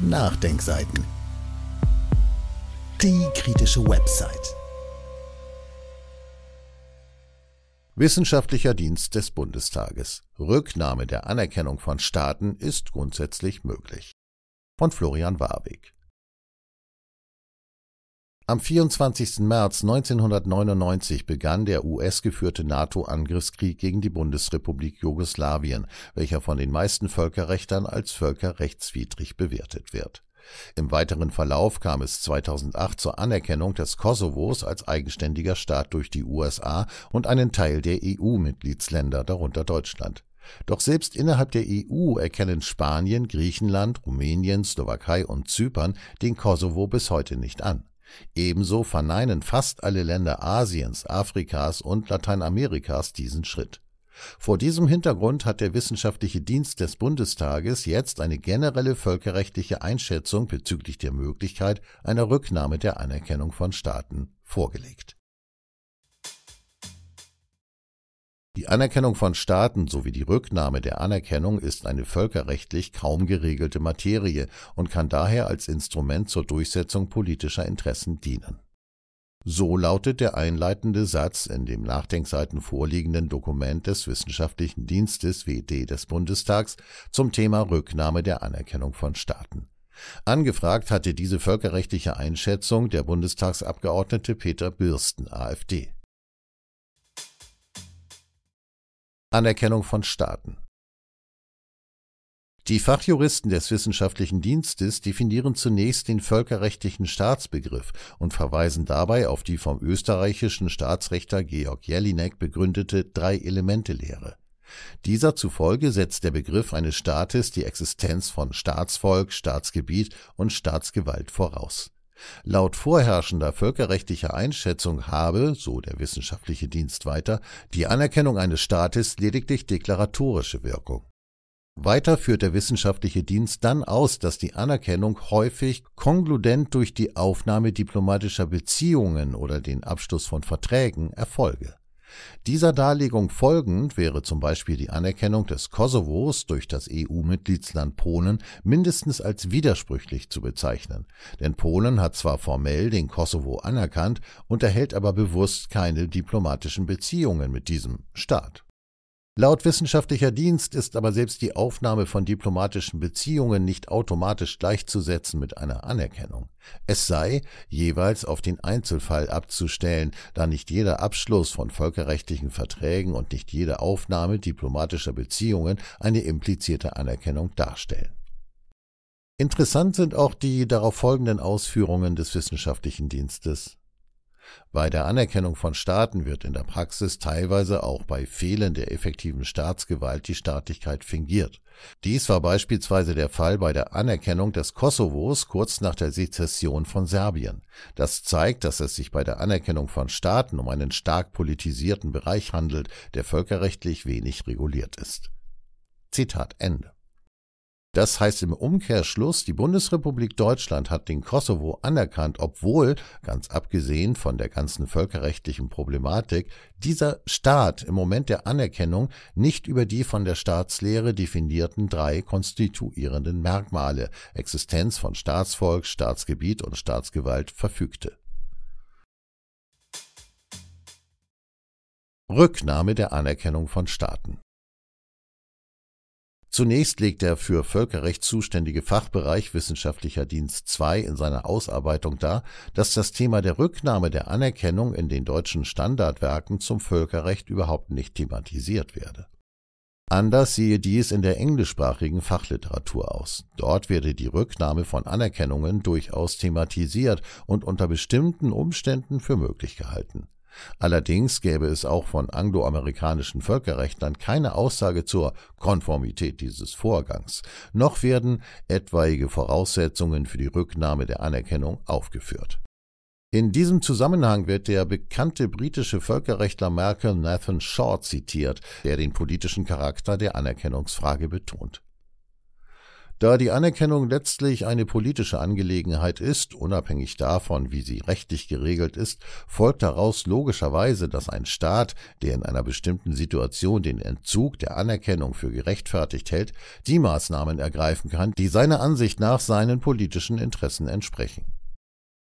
Nachdenkseiten. Die kritische Website. Wissenschaftlicher Dienst des Bundestages. Rücknahme der Anerkennung von Staaten ist grundsätzlich möglich. Von Florian Warwick. Am 24. März 1999 begann der US-geführte NATO-Angriffskrieg gegen die Bundesrepublik Jugoslawien, welcher von den meisten Völkerrechtern als völkerrechtswidrig bewertet wird. Im weiteren Verlauf kam es 2008 zur Anerkennung des Kosovos als eigenständiger Staat durch die USA und einen Teil der EU-Mitgliedsländer, darunter Deutschland. Doch selbst innerhalb der EU erkennen Spanien, Griechenland, Rumänien, Slowakei und Zypern den Kosovo bis heute nicht an. Ebenso verneinen fast alle Länder Asiens, Afrikas und Lateinamerikas diesen Schritt. Vor diesem Hintergrund hat der Wissenschaftliche Dienst des Bundestages jetzt eine generelle völkerrechtliche Einschätzung bezüglich der Möglichkeit einer Rücknahme der Anerkennung von Staaten vorgelegt Die Anerkennung von Staaten sowie die Rücknahme der Anerkennung ist eine völkerrechtlich kaum geregelte Materie und kann daher als Instrument zur Durchsetzung politischer Interessen dienen. So lautet der einleitende Satz in dem Nachdenkseiten vorliegenden Dokument des Wissenschaftlichen Dienstes WD des Bundestags zum Thema Rücknahme der Anerkennung von Staaten. Angefragt hatte diese völkerrechtliche Einschätzung der Bundestagsabgeordnete Peter Bürsten, AfD. Anerkennung von Staaten. Die Fachjuristen des Wissenschaftlichen Dienstes definieren zunächst den völkerrechtlichen Staatsbegriff und verweisen dabei auf die vom österreichischen Staatsrechter Georg Jelinek begründete Drei-Elemente-Lehre. Dieser zufolge setzt der Begriff eines Staates die Existenz von Staatsvolk, Staatsgebiet und Staatsgewalt voraus Laut vorherrschender völkerrechtlicher Einschätzung habe, so der wissenschaftliche Dienst weiter, die Anerkennung eines Staates lediglich deklaratorische Wirkung. Weiter führt der wissenschaftliche Dienst dann aus, dass die Anerkennung häufig kongludent durch die Aufnahme diplomatischer Beziehungen oder den Abschluss von Verträgen erfolge dieser Darlegung folgend wäre zum Beispiel die Anerkennung des Kosovos durch das EU-Mitgliedsland Polen mindestens als widersprüchlich zu bezeichnen, denn Polen hat zwar formell den Kosovo anerkannt, unterhält aber bewusst keine diplomatischen Beziehungen mit diesem Staat. Laut wissenschaftlicher Dienst ist aber selbst die Aufnahme von diplomatischen Beziehungen nicht automatisch gleichzusetzen mit einer Anerkennung. Es sei jeweils auf den Einzelfall abzustellen, da nicht jeder Abschluss von völkerrechtlichen Verträgen und nicht jede Aufnahme diplomatischer Beziehungen eine implizierte Anerkennung darstellen. Interessant sind auch die darauf folgenden Ausführungen des wissenschaftlichen Dienstes. Bei der Anerkennung von Staaten wird in der Praxis teilweise auch bei Fehlen der effektiven Staatsgewalt die Staatlichkeit fingiert. Dies war beispielsweise der Fall bei der Anerkennung des Kosovos kurz nach der Sezession von Serbien. Das zeigt, dass es sich bei der Anerkennung von Staaten um einen stark politisierten Bereich handelt, der völkerrechtlich wenig reguliert ist. Zitat Ende. Das heißt im Umkehrschluss, die Bundesrepublik Deutschland hat den Kosovo anerkannt, obwohl, ganz abgesehen von der ganzen völkerrechtlichen Problematik, dieser Staat im Moment der Anerkennung nicht über die von der Staatslehre definierten drei konstituierenden Merkmale Existenz von Staatsvolk, Staatsgebiet und Staatsgewalt verfügte. Rücknahme der Anerkennung von Staaten Zunächst legt der für Völkerrecht zuständige Fachbereich Wissenschaftlicher Dienst 2 in seiner Ausarbeitung dar, dass das Thema der Rücknahme der Anerkennung in den deutschen Standardwerken zum Völkerrecht überhaupt nicht thematisiert werde. Anders sehe dies in der englischsprachigen Fachliteratur aus. Dort werde die Rücknahme von Anerkennungen durchaus thematisiert und unter bestimmten Umständen für möglich gehalten. Allerdings gäbe es auch von angloamerikanischen Völkerrechtlern keine Aussage zur Konformität dieses Vorgangs, noch werden etwaige Voraussetzungen für die Rücknahme der Anerkennung aufgeführt. In diesem Zusammenhang wird der bekannte britische Völkerrechtler Malcolm Nathan Shaw zitiert, der den politischen Charakter der Anerkennungsfrage betont. Da die Anerkennung letztlich eine politische Angelegenheit ist, unabhängig davon, wie sie rechtlich geregelt ist, folgt daraus logischerweise, dass ein Staat, der in einer bestimmten Situation den Entzug der Anerkennung für gerechtfertigt hält, die Maßnahmen ergreifen kann, die seiner Ansicht nach seinen politischen Interessen entsprechen.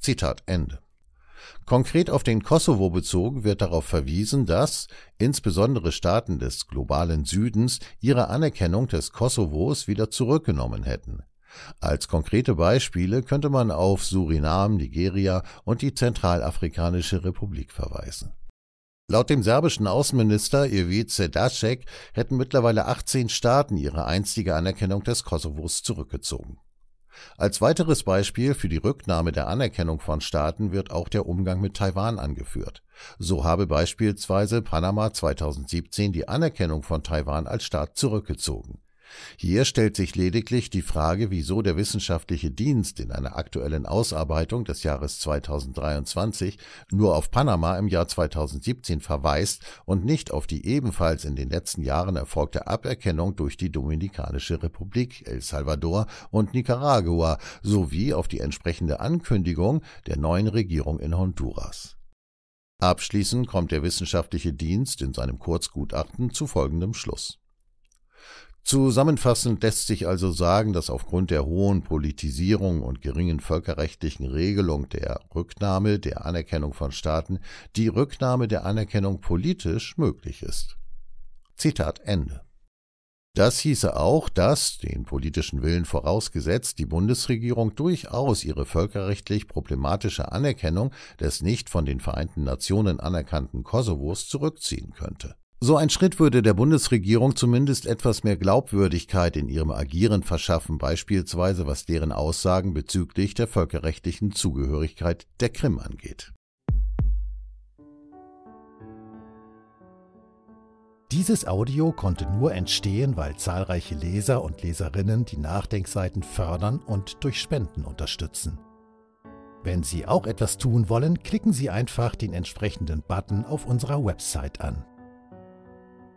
Zitat Ende. Konkret auf den Kosovo bezogen wird darauf verwiesen, dass insbesondere Staaten des globalen Südens ihre Anerkennung des Kosovos wieder zurückgenommen hätten. Als konkrete Beispiele könnte man auf Surinam, Nigeria und die Zentralafrikanische Republik verweisen. Laut dem serbischen Außenminister Ivice Dacek hätten mittlerweile 18 Staaten ihre einstige Anerkennung des Kosovos zurückgezogen. Als weiteres Beispiel für die Rücknahme der Anerkennung von Staaten wird auch der Umgang mit Taiwan angeführt. So habe beispielsweise Panama 2017 die Anerkennung von Taiwan als Staat zurückgezogen. Hier stellt sich lediglich die Frage, wieso der wissenschaftliche Dienst in einer aktuellen Ausarbeitung des Jahres 2023 nur auf Panama im Jahr 2017 verweist und nicht auf die ebenfalls in den letzten Jahren erfolgte Aberkennung durch die Dominikanische Republik, El Salvador und Nicaragua sowie auf die entsprechende Ankündigung der neuen Regierung in Honduras. Abschließend kommt der wissenschaftliche Dienst in seinem Kurzgutachten zu folgendem Schluss. Zusammenfassend lässt sich also sagen, dass aufgrund der hohen Politisierung und geringen völkerrechtlichen Regelung der Rücknahme der Anerkennung von Staaten die Rücknahme der Anerkennung politisch möglich ist. Zitat Ende. Das hieße auch, dass, den politischen Willen vorausgesetzt, die Bundesregierung durchaus ihre völkerrechtlich problematische Anerkennung des nicht von den Vereinten Nationen anerkannten Kosovos zurückziehen könnte. So ein Schritt würde der Bundesregierung zumindest etwas mehr Glaubwürdigkeit in ihrem Agieren verschaffen, beispielsweise was deren Aussagen bezüglich der völkerrechtlichen Zugehörigkeit der Krim angeht. Dieses Audio konnte nur entstehen, weil zahlreiche Leser und Leserinnen die Nachdenkseiten fördern und durch Spenden unterstützen. Wenn Sie auch etwas tun wollen, klicken Sie einfach den entsprechenden Button auf unserer Website an.